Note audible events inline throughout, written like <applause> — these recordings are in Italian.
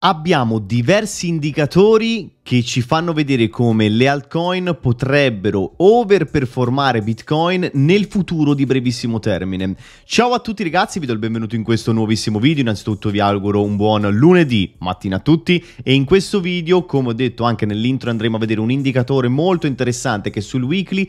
abbiamo diversi indicatori che ci fanno vedere come le altcoin potrebbero overperformare Bitcoin nel futuro di brevissimo termine. Ciao a tutti ragazzi, vi do il benvenuto in questo nuovissimo video. Innanzitutto vi auguro un buon lunedì mattina a tutti e in questo video, come ho detto anche nell'intro, andremo a vedere un indicatore molto interessante che sul weekly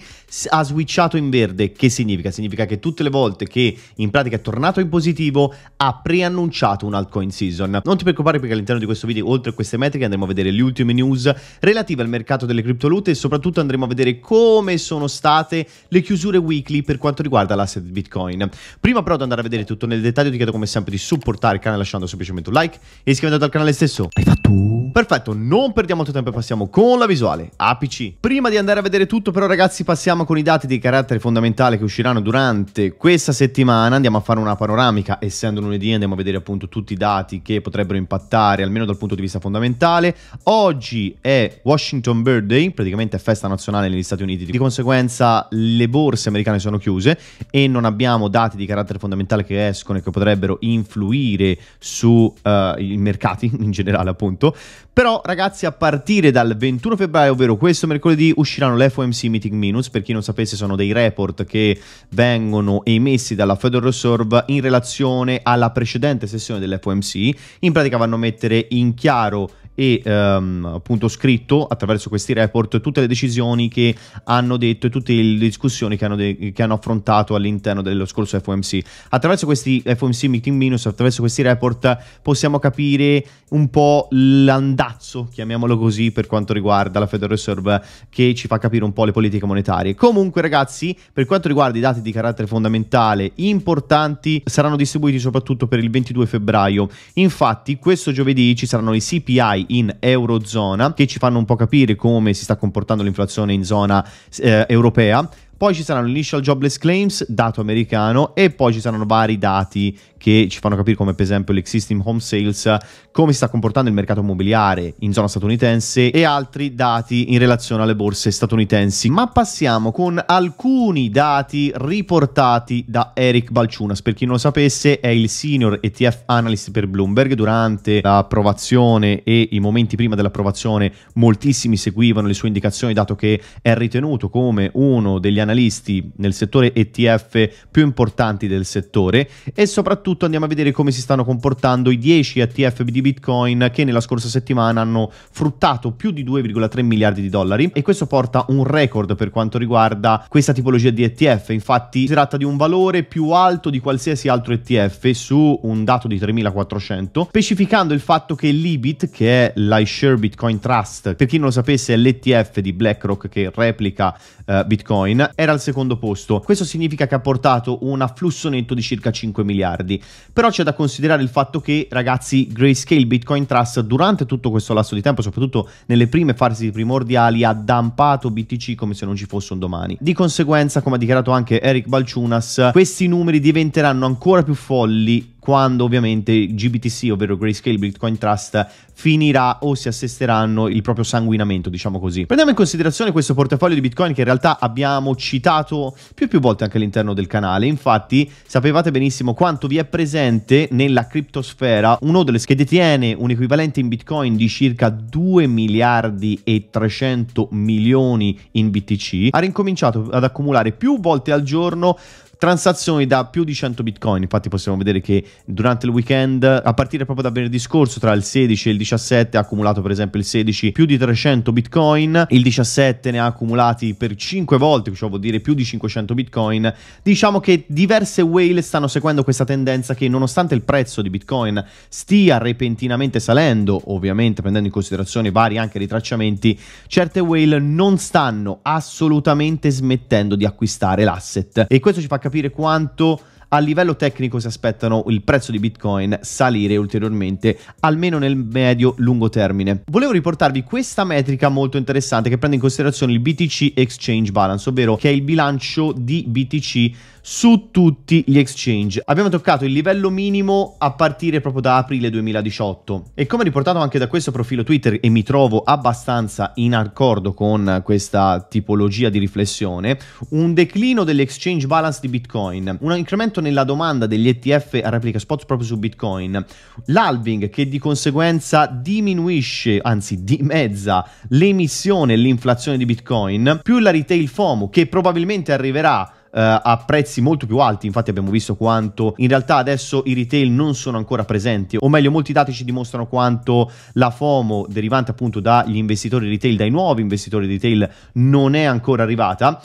ha switchato in verde. Che significa? Significa che tutte le volte che in pratica è tornato in positivo ha preannunciato un altcoin season. Non ti preoccupare perché all'interno di questo video, oltre a queste metriche, andremo a vedere le ultime news news relative al mercato delle criptovalute e soprattutto andremo a vedere come sono state le chiusure weekly per quanto riguarda l'asset Bitcoin. Prima però di andare a vedere tutto nel dettaglio ti chiedo come sempre di supportare il canale lasciando semplicemente un like e iscrivendosi al canale stesso. Hai fatto? Perfetto, non perdiamo molto tempo e passiamo con la visuale APC. Prima di andare a vedere tutto però ragazzi passiamo con i dati di carattere fondamentale che usciranno durante questa settimana, andiamo a fare una panoramica, essendo lunedì andiamo a vedere appunto tutti i dati che potrebbero impattare almeno dal punto di vista fondamentale. Oggi è Washington Birthday, praticamente è festa nazionale negli Stati Uniti, di conseguenza le borse americane sono chiuse e non abbiamo dati di carattere fondamentale che escono e che potrebbero influire sui eh, uh, mercati <laughs> in generale appunto, però ragazzi a partire dal 21 febbraio, ovvero questo mercoledì, usciranno le FOMC Meeting Minutes, per chi non sapesse sono dei report che vengono emessi dalla Federal Reserve in relazione alla precedente sessione dell'FOMC, in pratica vanno a mettere in chiaro e ehm, appunto scritto attraverso questi report tutte le decisioni che hanno detto e tutte le discussioni che hanno, che hanno affrontato all'interno dello scorso FOMC. Attraverso questi FOMC Meeting Minus, attraverso questi report possiamo capire un po' l'andazzo, chiamiamolo così, per quanto riguarda la Federal Reserve che ci fa capire un po' le politiche monetarie. Comunque ragazzi, per quanto riguarda i dati di carattere fondamentale importanti, saranno distribuiti soprattutto per il 22 febbraio. Infatti questo giovedì ci saranno i CPI in Eurozona che ci fanno un po' capire come si sta comportando l'inflazione in zona eh, europea. Poi ci saranno l'initial jobless claims, dato americano, e poi ci saranno vari dati che ci fanno capire come per esempio l'existing home sales, come si sta comportando il mercato immobiliare in zona statunitense e altri dati in relazione alle borse statunitensi. Ma passiamo con alcuni dati riportati da Eric Balciunas. Per chi non lo sapesse è il senior ETF analyst per Bloomberg. Durante l'approvazione e i momenti prima dell'approvazione moltissimi seguivano le sue indicazioni dato che è ritenuto come uno degli analisti analisti nel settore ETF più importanti del settore e soprattutto andiamo a vedere come si stanno comportando i 10 ETF di Bitcoin che nella scorsa settimana hanno fruttato più di 2,3 miliardi di dollari e questo porta un record per quanto riguarda questa tipologia di ETF. Infatti si tratta di un valore più alto di qualsiasi altro ETF su un dato di 3400, specificando il fatto che l'IBIT, che è l'iShare Bitcoin Trust, per chi non lo sapesse è l'ETF di BlackRock che replica eh, Bitcoin, era al secondo posto. Questo significa che ha portato un afflusso netto di circa 5 miliardi. Però c'è da considerare il fatto che, ragazzi, Grayscale Bitcoin Trust durante tutto questo lasso di tempo, soprattutto nelle prime fasi primordiali, ha dampato BTC come se non ci fosse un domani. Di conseguenza, come ha dichiarato anche Eric Balciunas, questi numeri diventeranno ancora più folli quando ovviamente GBTC, ovvero Grayscale Bitcoin Trust, finirà o si assesteranno il proprio sanguinamento, diciamo così. Prendiamo in considerazione questo portafoglio di Bitcoin che in realtà abbiamo citato più e più volte anche all'interno del canale. Infatti, sapevate benissimo quanto vi è presente nella criptosfera un odles che detiene un equivalente in Bitcoin di circa 2 miliardi e 300 milioni in BTC. Ha rincominciato ad accumulare più volte al giorno transazioni da più di 100 bitcoin. Infatti possiamo vedere che durante il weekend, a partire proprio da venerdì scorso, tra il 16 e il 17 ha accumulato per esempio il 16 più di 300 bitcoin, il 17 ne ha accumulati per 5 volte, cioè vuol dire più di 500 bitcoin. Diciamo che diverse whale stanno seguendo questa tendenza che nonostante il prezzo di bitcoin stia repentinamente salendo, ovviamente prendendo in considerazione vari anche ritracciamenti, certe whale non stanno assolutamente smettendo di acquistare l'asset. E questo ci fa capire capire quanto a livello tecnico si aspettano il prezzo di Bitcoin salire ulteriormente, almeno nel medio-lungo termine. Volevo riportarvi questa metrica molto interessante che prende in considerazione il BTC Exchange Balance, ovvero che è il bilancio di BTC su tutti gli exchange. Abbiamo toccato il livello minimo a partire proprio da aprile 2018 e come riportato anche da questo profilo Twitter e mi trovo abbastanza in accordo con questa tipologia di riflessione, un declino dell'exchange balance di Bitcoin, un incremento nella domanda degli ETF a replica spot proprio su Bitcoin, l'halving che di conseguenza diminuisce, anzi dimezza l'emissione e l'inflazione di Bitcoin, più la retail FOMO che probabilmente arriverà eh, a prezzi molto più alti, infatti abbiamo visto quanto in realtà adesso i retail non sono ancora presenti, o meglio molti dati ci dimostrano quanto la FOMO derivante appunto dagli investitori retail, dai nuovi investitori retail, non è ancora arrivata.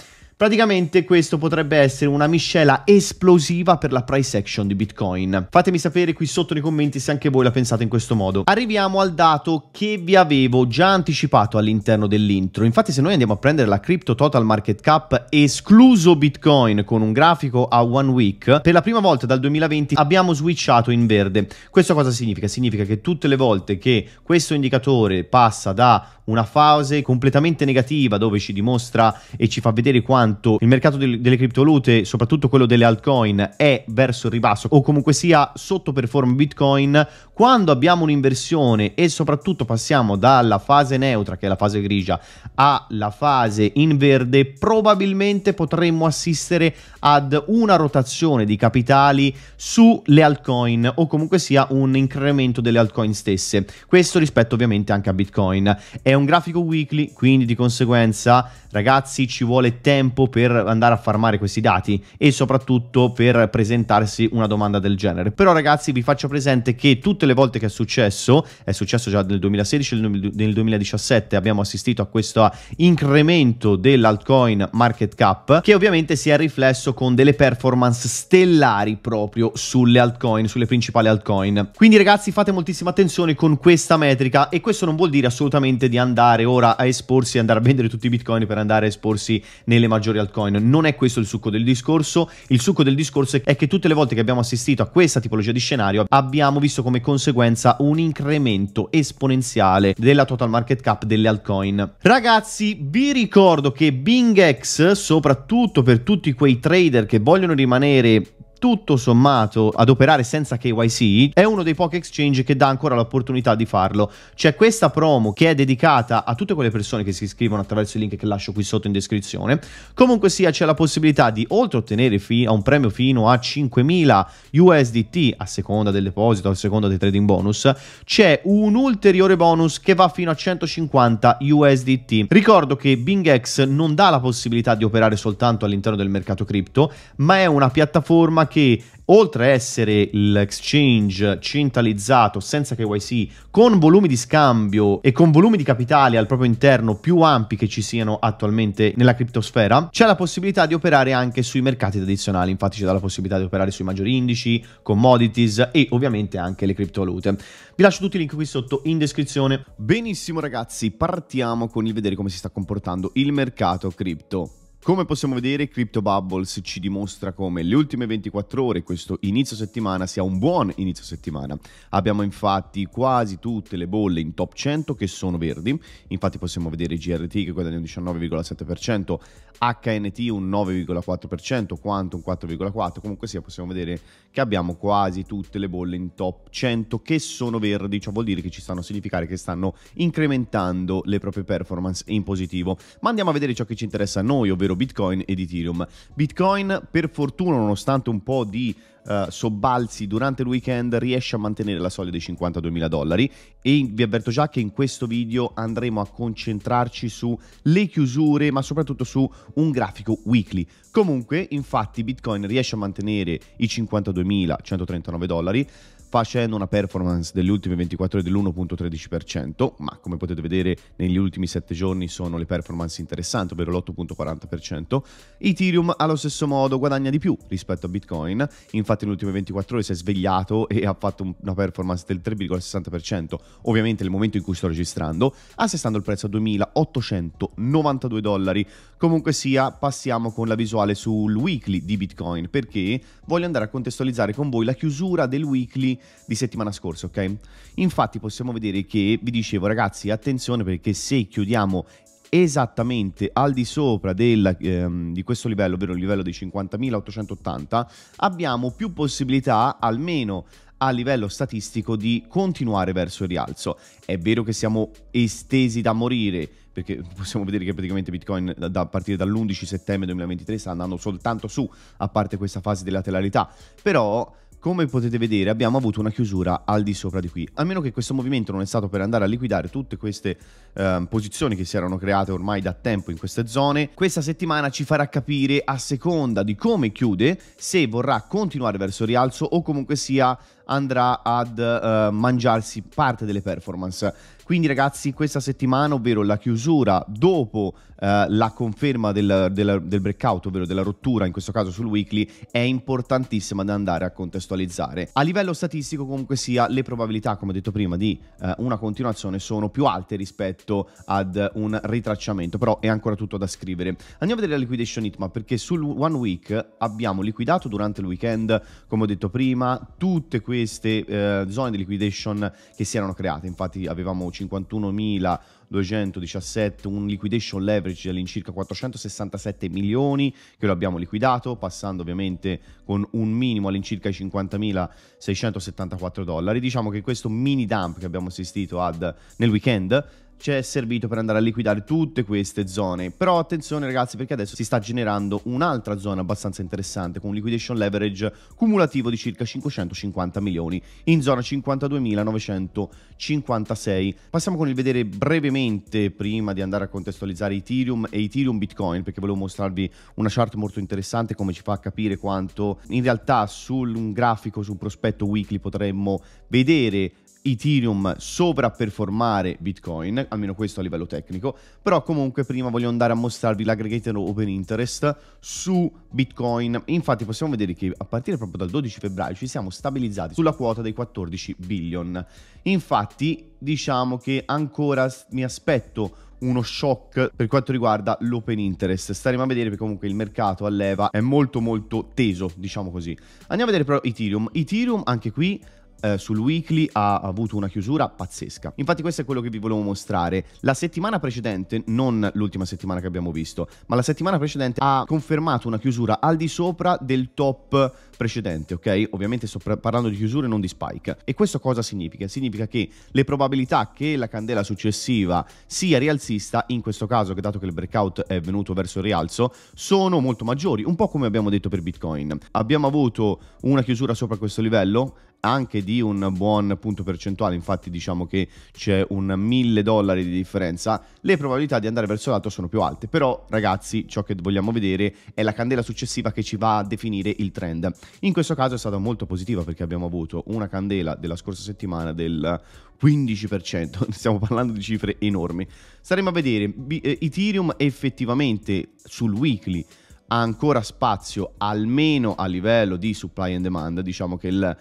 Praticamente questo potrebbe essere una miscela esplosiva per la price action di Bitcoin. Fatemi sapere qui sotto nei commenti se anche voi la pensate in questo modo. Arriviamo al dato che vi avevo già anticipato all'interno dell'intro. Infatti se noi andiamo a prendere la crypto total market cap escluso Bitcoin con un grafico a one week, per la prima volta dal 2020 abbiamo switchato in verde. Questo cosa significa? Significa che tutte le volte che questo indicatore passa da una fase completamente negativa dove ci dimostra e ci fa vedere quanto quanto il mercato del, delle criptovalute, soprattutto quello delle altcoin, è verso il ribasso o comunque sia sotto sottoperform Bitcoin, quando abbiamo un'inversione e soprattutto passiamo dalla fase neutra, che è la fase grigia, alla fase in verde, probabilmente potremmo assistere ad una rotazione di capitali sulle altcoin o comunque sia un incremento delle altcoin stesse. Questo rispetto ovviamente anche a Bitcoin. È un grafico weekly, quindi di conseguenza, ragazzi, ci vuole tempo tempo per andare a farmare questi dati e soprattutto per presentarsi una domanda del genere. Però ragazzi vi faccio presente che tutte le volte che è successo, è successo già nel 2016 nel 2017 abbiamo assistito a questo incremento dell'altcoin market cap che ovviamente si è riflesso con delle performance stellari proprio sulle altcoin, sulle principali altcoin. Quindi ragazzi fate moltissima attenzione con questa metrica e questo non vuol dire assolutamente di andare ora a esporsi e andare a vendere tutti i bitcoin per andare a esporsi nelle maggiori maggiori altcoin. Non è questo il succo del discorso. Il succo del discorso è che tutte le volte che abbiamo assistito a questa tipologia di scenario abbiamo visto come conseguenza un incremento esponenziale della total market cap delle altcoin. Ragazzi, vi ricordo che BingX, soprattutto per tutti quei trader che vogliono rimanere tutto sommato ad operare senza KYC è uno dei pochi exchange che dà ancora l'opportunità di farlo. C'è questa promo che è dedicata a tutte quelle persone che si iscrivono attraverso il link che lascio qui sotto in descrizione. Comunque sia c'è la possibilità di oltre ottenere fi- un premio fino a 5.000 USDT a seconda del deposito, a seconda dei trading bonus, c'è un ulteriore bonus che va fino a 150 USDT. Ricordo che BingX non dà la possibilità di operare soltanto all'interno del mercato cripto, ma è una piattaforma che oltre a essere l'exchange centralizzato senza KYC, con volumi di scambio e con volumi di capitale al proprio interno più ampi che ci siano attualmente nella criptosfera, c'è la possibilità di operare anche sui mercati tradizionali. Infatti, c'è la possibilità di operare sui maggiori indici, commodities e ovviamente anche le criptovalute. Vi lascio tutti i link qui sotto in descrizione. Benissimo, ragazzi, partiamo con il vedere come si sta comportando il mercato cripto. Come possiamo vedere, Crypto Bubbles ci dimostra come le ultime 24 ore, questo inizio settimana, sia un buon inizio settimana. Abbiamo infatti quasi tutte le bolle in top 100 che sono verdi, infatti possiamo vedere GRT che guadagna un 19,7%, HNT un 9,4%, Quantum 4,4%, comunque sia possiamo vedere che abbiamo quasi tutte le bolle in top 100 che sono verdi, ciò vuol dire che ci stanno a significare che stanno incrementando le proprie performance in positivo. Ma andiamo a vedere ciò che ci interessa a noi, ovvero ovvero Bitcoin ed Ethereum. Bitcoin per fortuna nonostante un po' di Uh, sobbalzi durante il weekend riesce a mantenere la soglia dei 52.000 dollari e vi avverto già che in questo video andremo a concentrarci sulle chiusure ma soprattutto su un grafico weekly. Comunque infatti Bitcoin riesce a mantenere i 52.139 dollari facendo una performance delle ultime 24 ore dell'1.13%, ma come potete vedere negli ultimi 7 giorni sono le performance interessanti, ovvero l'8.40%. Ethereum allo stesso modo guadagna di più rispetto a Bitcoin, infatti nelle ultime 24 ore si è svegliato e ha fatto una performance del 3,60%, ovviamente nel momento in cui sto registrando, assestando il prezzo a 2.892 dollari. Comunque sia, passiamo con la visuale sul weekly di Bitcoin, perché voglio andare a contestualizzare con voi la chiusura del weekly di settimana scorsa, ok? Infatti possiamo vedere che vi dicevo ragazzi, attenzione perché se chiudiamo esattamente al di sopra del, ehm, di questo livello, ovvero il livello dei 50.880, abbiamo più possibilità, almeno a livello statistico, di continuare verso il rialzo. È vero che siamo estesi da morire, perché possiamo vedere che praticamente Bitcoin da, da partire dall'11 settembre 2023 sta andando soltanto su, a parte questa fase di lateralità, però come potete vedere abbiamo avuto una chiusura al di sopra di qui, a meno che questo movimento non è stato per andare a liquidare tutte queste eh, posizioni che si erano create ormai da tempo in queste zone, questa settimana ci farà capire a seconda di come chiude se vorrà continuare verso il rialzo o comunque sia andrà ad eh, mangiarsi parte delle performance. Quindi ragazzi questa settimana, ovvero la chiusura dopo eh, la conferma del, del, del, breakout, ovvero della rottura, in questo caso sul weekly, è importantissima da andare a contestualizzare. A livello statistico comunque sia, le probabilità, come ho detto prima, di eh, una continuazione sono più alte rispetto ad un ritracciamento, però è ancora tutto da scrivere. Andiamo a vedere la liquidation hitmap perché sul one week abbiamo liquidato durante il weekend, come ho detto prima, tutte queste eh, zone di liquidation che si erano create, infatti avevamo 51.000 217, un liquidation leverage all'incirca 467 milioni che lo abbiamo liquidato, passando ovviamente con un minimo all'incirca 50.674 dollari. Diciamo che questo mini dump che abbiamo assistito ad nel weekend ci è servito per andare a liquidare tutte queste zone. Però attenzione ragazzi perché adesso si sta generando un'altra zona abbastanza interessante con un liquidation leverage cumulativo di circa 550 milioni in zona 52.956. Passiamo con il vedere brevemente prima di andare a contestualizzare Ethereum e Ethereum Bitcoin perché volevo mostrarvi una chart molto interessante come ci fa capire quanto in realtà su un grafico, su un prospetto weekly potremmo vedere Ethereum sovraperformare Bitcoin, almeno questo a livello tecnico, però comunque prima voglio andare a mostrarvi l'aggregator open interest su Bitcoin. Infatti possiamo vedere che a partire proprio dal 12 febbraio ci siamo stabilizzati sulla quota dei 14 billion. Infatti diciamo che ancora mi aspetto uno shock per quanto riguarda l'open interest. Staremo a vedere perché comunque il mercato a leva è molto molto teso, diciamo così. Andiamo a vedere però Ethereum. Ethereum anche qui eh, sul weekly ha avuto una chiusura pazzesca. Infatti questo è quello che vi volevo mostrare. La settimana precedente, non l'ultima settimana che abbiamo visto, ma la settimana precedente ha confermato una chiusura al di sopra del top precedente, ok? Ovviamente sto parlando di chiusure non di spike. E questo cosa significa? Significa che le probabilità che la candela successiva sia rialzista, in questo caso che dato che il breakout è venuto verso il rialzo, sono molto maggiori, un po' come abbiamo detto per Bitcoin. Abbiamo avuto una chiusura sopra questo livello, anche di un buon punto percentuale, infatti diciamo che c'è un 1000 dollari di differenza, le probabilità di andare verso l'alto sono più alte. Però ragazzi, ciò che vogliamo vedere è la candela successiva che ci va a definire il trend. In questo caso è stata molto positiva perché abbiamo avuto una candela della scorsa settimana del 15%, <laughs> stiamo parlando di cifre enormi. Saremo a vedere eh, Ethereum effettivamente sul weekly ha ancora spazio almeno a livello di supply and demand, diciamo che la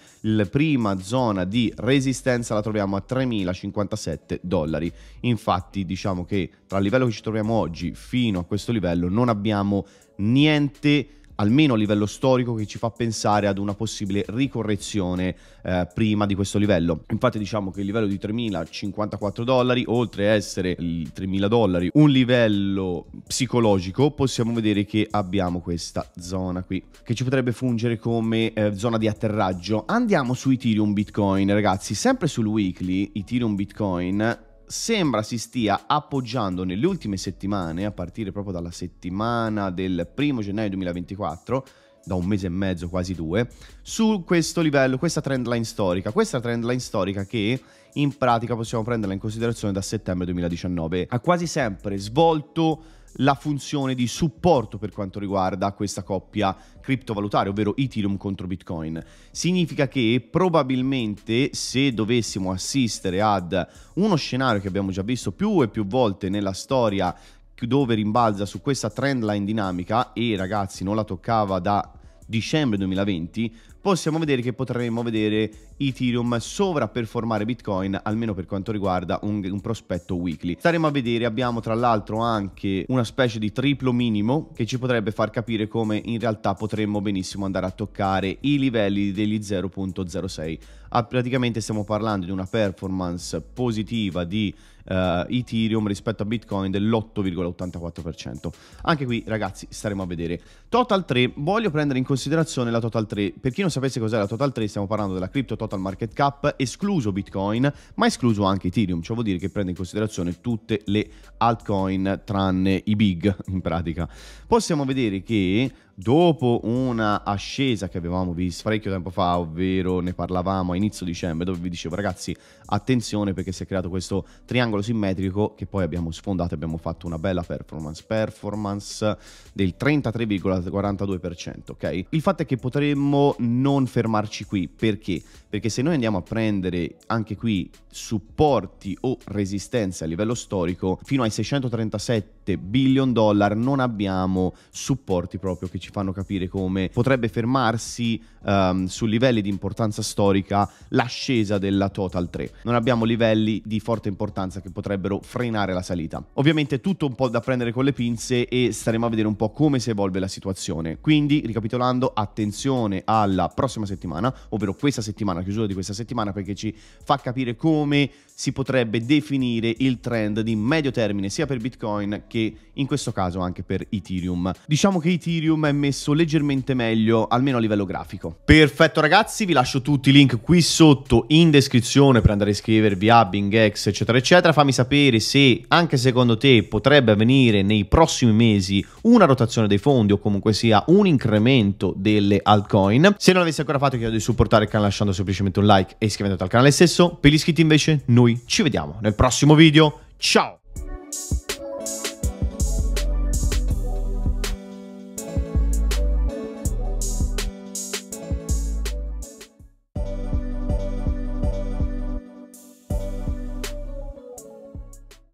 prima zona di resistenza la troviamo a 3.057 dollari, infatti diciamo che tra il livello che ci troviamo oggi fino a questo livello non abbiamo niente almeno a livello storico, che ci fa pensare ad una possibile ricorrezione eh, prima di questo livello. Infatti diciamo che il livello di 3.054 dollari, oltre a essere il 3.000 dollari, un livello psicologico, possiamo vedere che abbiamo questa zona qui, che ci potrebbe fungere come eh, zona di atterraggio. Andiamo su Ethereum Bitcoin, ragazzi, sempre sul weekly Ethereum Bitcoin sembra si stia appoggiando nelle ultime settimane, a partire proprio dalla settimana del 1 gennaio 2024, da un mese e mezzo, quasi due, su questo livello, questa trend line storica. Questa trend line storica che in pratica possiamo prenderla in considerazione da settembre 2019. Ha quasi sempre svolto la funzione di supporto per quanto riguarda questa coppia criptovalutaria, ovvero Ethereum contro Bitcoin. Significa che probabilmente se dovessimo assistere ad uno scenario che abbiamo già visto più e più volte nella storia dove rimbalza su questa trendline dinamica e ragazzi non la toccava da dicembre 2020, possiamo vedere che potremmo vedere Ethereum sovraperformare Bitcoin, almeno per quanto riguarda un, un, prospetto weekly. Staremo a vedere, abbiamo tra l'altro anche una specie di triplo minimo che ci potrebbe far capire come in realtà potremmo benissimo andare a toccare i livelli degli 0.06 ah, praticamente stiamo parlando di una performance positiva di Uh, Ethereum rispetto a Bitcoin dell'8,84%. Anche qui, ragazzi, staremo a vedere. Total 3, voglio prendere in considerazione la Total 3. Per chi non sapesse cos'è la Total 3, stiamo parlando della Crypto Total Market Cap, escluso Bitcoin, ma escluso anche Ethereum. Ciò vuol dire che prende in considerazione tutte le altcoin tranne i big, in pratica. Possiamo vedere che dopo una ascesa che avevamo visto parecchio tempo fa, ovvero ne parlavamo a inizio dicembre, dove vi dicevo ragazzi attenzione perché si è creato questo triangolo simmetrico che poi abbiamo sfondato e abbiamo fatto una bella performance, performance del 33,42%, ok? Il fatto è che potremmo non fermarci qui, perché? Perché se noi andiamo a prendere anche qui supporti o resistenze a livello storico fino ai 637 7 billion dollar non abbiamo supporti proprio che ci fanno capire come potrebbe fermarsi um, su livelli di importanza storica l'ascesa della Total 3. Non abbiamo livelli di forte importanza che potrebbero frenare la salita. Ovviamente tutto un po' da prendere con le pinze e staremo a vedere un po' come si evolve la situazione. Quindi, ricapitolando, attenzione alla prossima settimana, ovvero questa settimana, chiusura di questa settimana, perché ci fa capire come si potrebbe definire il trend di medio termine sia per Bitcoin che che in questo caso anche per Ethereum. Diciamo che Ethereum è messo leggermente meglio, almeno a livello grafico. Perfetto ragazzi, vi lascio tutti i link qui sotto in descrizione per andare a iscrivervi a BingX eccetera eccetera. Fammi sapere se anche secondo te potrebbe avvenire nei prossimi mesi una rotazione dei fondi o comunque sia un incremento delle altcoin. Se non l'avessi ancora fatto chiedo di supportare il canale lasciando semplicemente un like e iscrivendoti al canale stesso. Per gli iscritti invece noi ci vediamo nel prossimo video. Ciao!